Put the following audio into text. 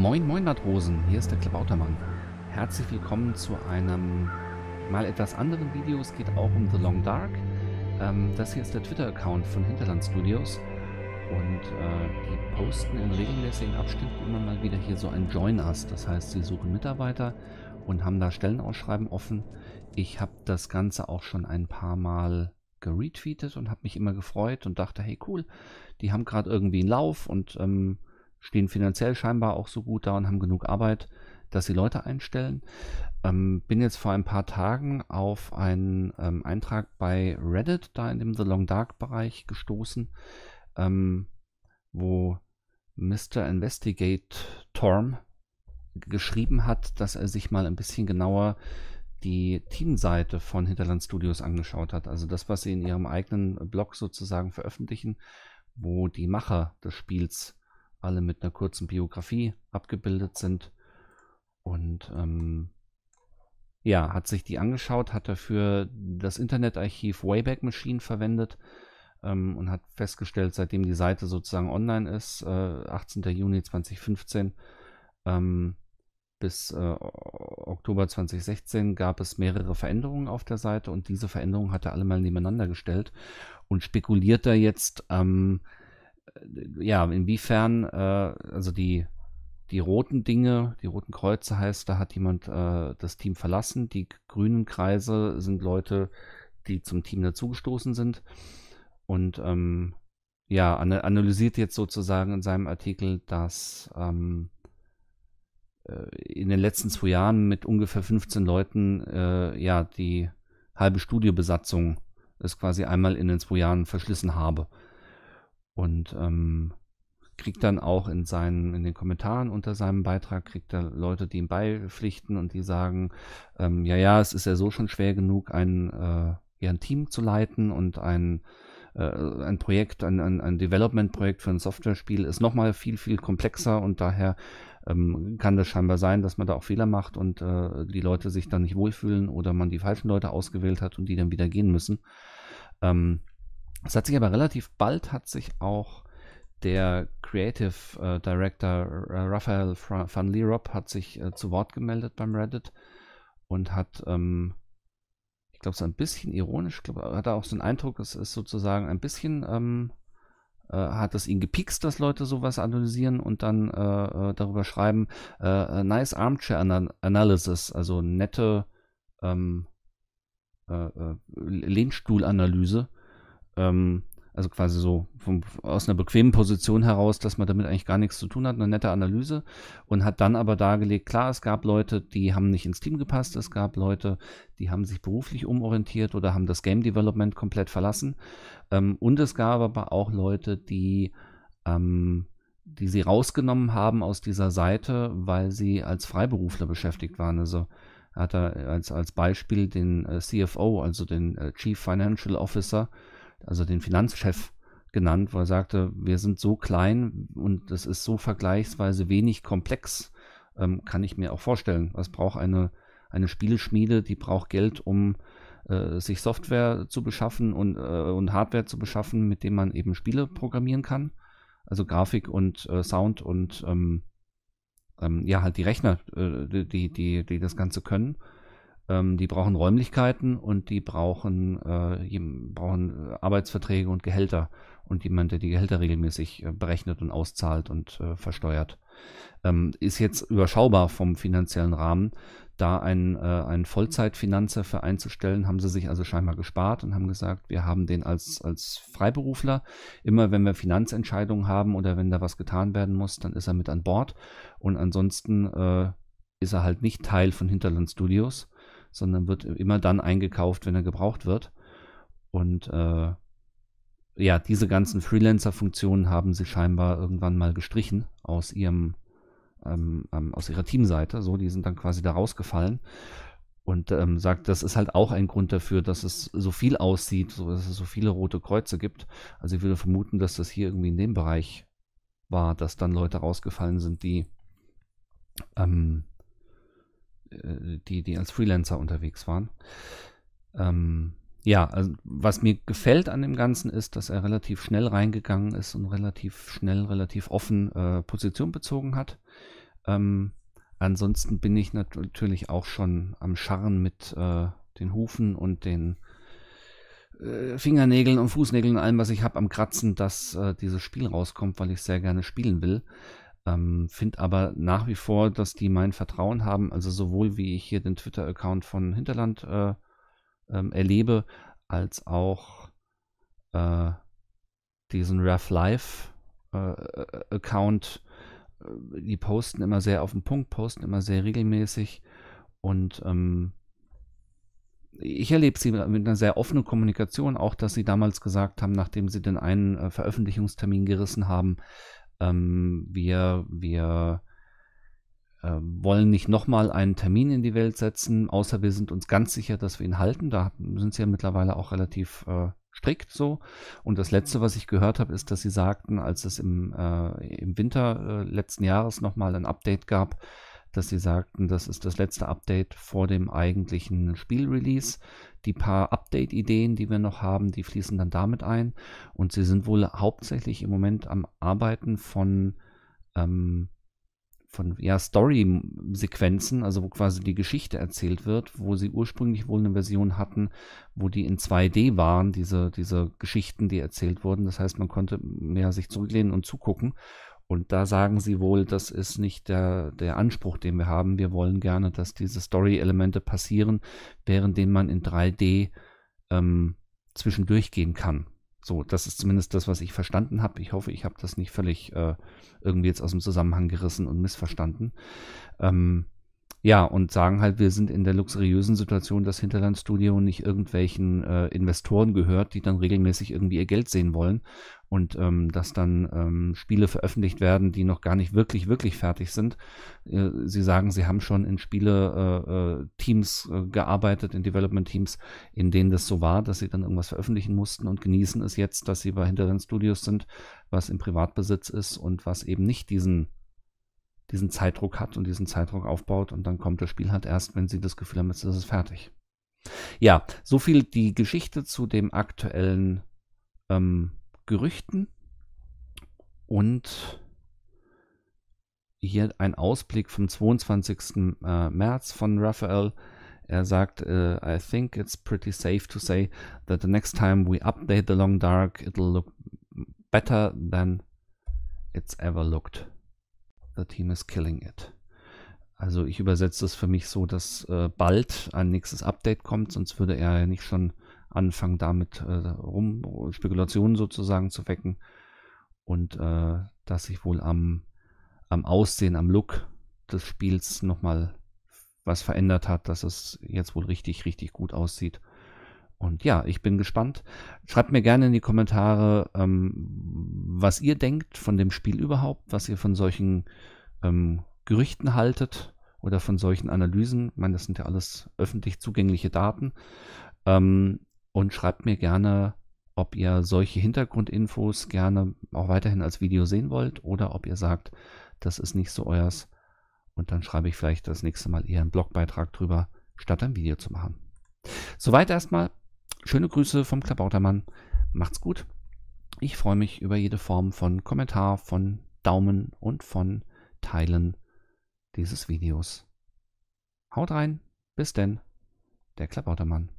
Moin, moin, Matrosen. Hier ist der Klabautermann. Herzlich willkommen zu einem mal etwas anderen Video. Es geht auch um The Long Dark. Ähm, das hier ist der Twitter-Account von Hinterland Studios. Und äh, die posten in regelmäßigen Abständen immer mal wieder hier so ein Join Us. Das heißt, sie suchen Mitarbeiter und haben da Stellenausschreiben offen. Ich habe das Ganze auch schon ein paar Mal geretweetet und habe mich immer gefreut und dachte, hey cool, die haben gerade irgendwie einen Lauf und ähm, stehen finanziell scheinbar auch so gut da und haben genug Arbeit, dass sie Leute einstellen. Ähm, bin jetzt vor ein paar Tagen auf einen ähm, Eintrag bei Reddit, da in dem The Long Dark Bereich gestoßen, ähm, wo Mr. Investigate Torm geschrieben hat, dass er sich mal ein bisschen genauer die Teamseite von Hinterland Studios angeschaut hat. Also das, was sie in ihrem eigenen Blog sozusagen veröffentlichen, wo die Macher des Spiels alle mit einer kurzen Biografie abgebildet sind. Und ähm, ja, hat sich die angeschaut, hat dafür das Internetarchiv Wayback Machine verwendet ähm, und hat festgestellt, seitdem die Seite sozusagen online ist, äh, 18. Juni 2015 ähm, bis äh, Oktober 2016 gab es mehrere Veränderungen auf der Seite und diese Veränderungen hat er alle mal nebeneinander gestellt und spekuliert da jetzt, ähm, äh, ja, inwiefern, äh, also die, die roten Dinge, die roten Kreuze heißt, da hat jemand äh, das Team verlassen. Die grünen Kreise sind Leute, die zum Team dazugestoßen sind. Und ähm, ja, analysiert jetzt sozusagen in seinem Artikel, dass ähm, in den letzten zwei Jahren mit ungefähr 15 Leuten äh, ja die halbe Studiobesatzung es quasi einmal in den zwei Jahren verschlissen habe. Und ähm, kriegt dann auch in seinen, in den Kommentaren unter seinem Beitrag, kriegt er Leute, die ihm beipflichten und die sagen, ähm, ja, ja, es ist ja so schon schwer genug, ein, äh, ja, ein Team zu leiten und ein, äh, ein Projekt, ein, ein, ein Development-Projekt für ein Softwarespiel ist nochmal viel, viel komplexer und daher ähm, kann das scheinbar sein, dass man da auch Fehler macht und äh, die Leute sich dann nicht wohlfühlen oder man die falschen Leute ausgewählt hat und die dann wieder gehen müssen. Ähm, es hat sich aber relativ bald hat sich auch der Creative äh, Director äh, Raphael van Lierop hat sich äh, zu Wort gemeldet beim Reddit und hat, ähm, ich glaube, so ein bisschen ironisch, glaub, hat er auch so einen Eindruck, es ist sozusagen ein bisschen, ähm, äh, hat es ihn gepikst, dass Leute sowas analysieren und dann äh, äh, darüber schreiben, nice armchair an analysis, also nette ähm, Lehnstuhlanalyse ähm, also quasi so vom, aus einer bequemen Position heraus, dass man damit eigentlich gar nichts zu tun hat, eine nette Analyse und hat dann aber dargelegt, klar, es gab Leute, die haben nicht ins Team gepasst, es gab Leute, die haben sich beruflich umorientiert oder haben das Game Development komplett verlassen ähm, und es gab aber auch Leute, die ähm, die sie rausgenommen haben aus dieser Seite, weil sie als Freiberufler beschäftigt waren. Also hat er als, als Beispiel den äh, CFO, also den äh, Chief Financial Officer, äh, also den Finanzchef genannt, weil er sagte, wir sind so klein und es ist so vergleichsweise wenig komplex, ähm, kann ich mir auch vorstellen. Was braucht eine, eine Spieleschmiede, die braucht Geld, um äh, sich Software zu beschaffen und, äh, und Hardware zu beschaffen, mit dem man eben Spiele programmieren kann. Also Grafik und äh, Sound und ähm, ähm, ja, halt die Rechner, äh, die, die, die das Ganze können. Ähm, die brauchen Räumlichkeiten und die brauchen, äh, die brauchen äh, Arbeitsverträge und Gehälter und jemand, der die Gehälter regelmäßig äh, berechnet und auszahlt und äh, versteuert. Ähm, ist jetzt überschaubar vom finanziellen Rahmen. Da einen, äh, einen Vollzeitfinanzer einzustellen, haben sie sich also scheinbar gespart und haben gesagt, wir haben den als, als Freiberufler. Immer wenn wir Finanzentscheidungen haben oder wenn da was getan werden muss, dann ist er mit an Bord. Und ansonsten äh, ist er halt nicht Teil von Hinterland Studios sondern wird immer dann eingekauft, wenn er gebraucht wird. Und äh, ja, diese ganzen Freelancer-Funktionen haben sie scheinbar irgendwann mal gestrichen aus ihrem ähm, ähm, aus ihrer Teamseite. So, die sind dann quasi da rausgefallen. Und ähm, sagt, das ist halt auch ein Grund dafür, dass es so viel aussieht, so, dass es so viele rote Kreuze gibt. Also ich würde vermuten, dass das hier irgendwie in dem Bereich war, dass dann Leute rausgefallen sind, die ähm, äh, die, die als Freelancer unterwegs waren. Ähm, ja, also was mir gefällt an dem Ganzen ist, dass er relativ schnell reingegangen ist und relativ schnell, relativ offen äh, Position bezogen hat. Ähm, ansonsten bin ich nat natürlich auch schon am Scharren mit äh, den Hufen und den äh, Fingernägeln und Fußnägeln und allem, was ich habe, am Kratzen, dass äh, dieses Spiel rauskommt, weil ich sehr gerne spielen will. Ähm, Finde aber nach wie vor, dass die mein Vertrauen haben. Also sowohl wie ich hier den Twitter-Account von Hinterland äh, ähm, erlebe, als auch äh, diesen Ref Live äh, äh, Account. Äh, die posten immer sehr auf den Punkt, posten immer sehr regelmäßig und ähm, ich erlebe sie mit einer sehr offenen Kommunikation, auch dass sie damals gesagt haben, nachdem sie den einen äh, Veröffentlichungstermin gerissen haben, ähm, wir, wir äh, wollen nicht nochmal einen Termin in die Welt setzen, außer wir sind uns ganz sicher, dass wir ihn halten. Da sind sie ja mittlerweile auch relativ äh, strikt so. Und das Letzte, was ich gehört habe, ist, dass sie sagten, als es im, äh, im Winter äh, letzten Jahres nochmal ein Update gab, dass sie sagten, das ist das letzte Update vor dem eigentlichen Spielrelease. Die paar Update-Ideen, die wir noch haben, die fließen dann damit ein. Und sie sind wohl hauptsächlich im Moment am Arbeiten von, ähm, von ja, Story-Sequenzen, also wo quasi die Geschichte erzählt wird, wo sie ursprünglich wohl eine Version hatten, wo die in 2D waren, diese, diese Geschichten, die erzählt wurden. Das heißt, man konnte ja, sich zurücklehnen und zugucken. Und da sagen sie wohl, das ist nicht der, der Anspruch, den wir haben. Wir wollen gerne, dass diese Story-Elemente passieren, während denen man in 3D ähm, zwischendurch gehen kann. So, das ist zumindest das, was ich verstanden habe. Ich hoffe, ich habe das nicht völlig äh, irgendwie jetzt aus dem Zusammenhang gerissen und missverstanden. Ähm, ja, und sagen halt, wir sind in der luxuriösen Situation, dass Hinterlandstudio nicht irgendwelchen äh, Investoren gehört, die dann regelmäßig irgendwie ihr Geld sehen wollen und ähm, dass dann ähm, Spiele veröffentlicht werden, die noch gar nicht wirklich, wirklich fertig sind. Äh, sie sagen, sie haben schon in Spiele-Teams äh, äh, äh, gearbeitet, in Development-Teams, in denen das so war, dass sie dann irgendwas veröffentlichen mussten und genießen es jetzt, dass sie bei Hinterland Studios sind, was im Privatbesitz ist und was eben nicht diesen diesen Zeitdruck hat und diesen Zeitdruck aufbaut und dann kommt das Spiel halt erst, wenn sie das Gefühl haben, jetzt ist es fertig. Ja, so viel die Geschichte zu dem aktuellen ähm, Gerüchten und hier ein Ausblick vom 22. Äh, März von Raphael. Er sagt, uh, I think it's pretty safe to say that the next time we update the Long Dark, it'll look better than it's ever looked. The team is killing it. Also ich übersetze es für mich so, dass äh, bald ein nächstes Update kommt, sonst würde er ja nicht schon anfangen, damit äh, rum Spekulationen sozusagen zu wecken. Und äh, dass sich wohl am, am Aussehen, am Look des Spiels nochmal was verändert hat, dass es jetzt wohl richtig, richtig gut aussieht. Und ja, ich bin gespannt. Schreibt mir gerne in die Kommentare, ähm, was ihr denkt von dem Spiel überhaupt, was ihr von solchen ähm, Gerüchten haltet oder von solchen Analysen. Ich meine, das sind ja alles öffentlich zugängliche Daten. Ähm, und schreibt mir gerne, ob ihr solche Hintergrundinfos gerne auch weiterhin als Video sehen wollt oder ob ihr sagt, das ist nicht so euers. Und dann schreibe ich vielleicht das nächste Mal eher einen Blogbeitrag drüber, statt ein Video zu machen. Soweit erstmal. Schöne Grüße vom Klabautermann. Macht's gut. Ich freue mich über jede Form von Kommentar, von Daumen und von Teilen dieses Videos. Haut rein, bis denn, der Klabautermann.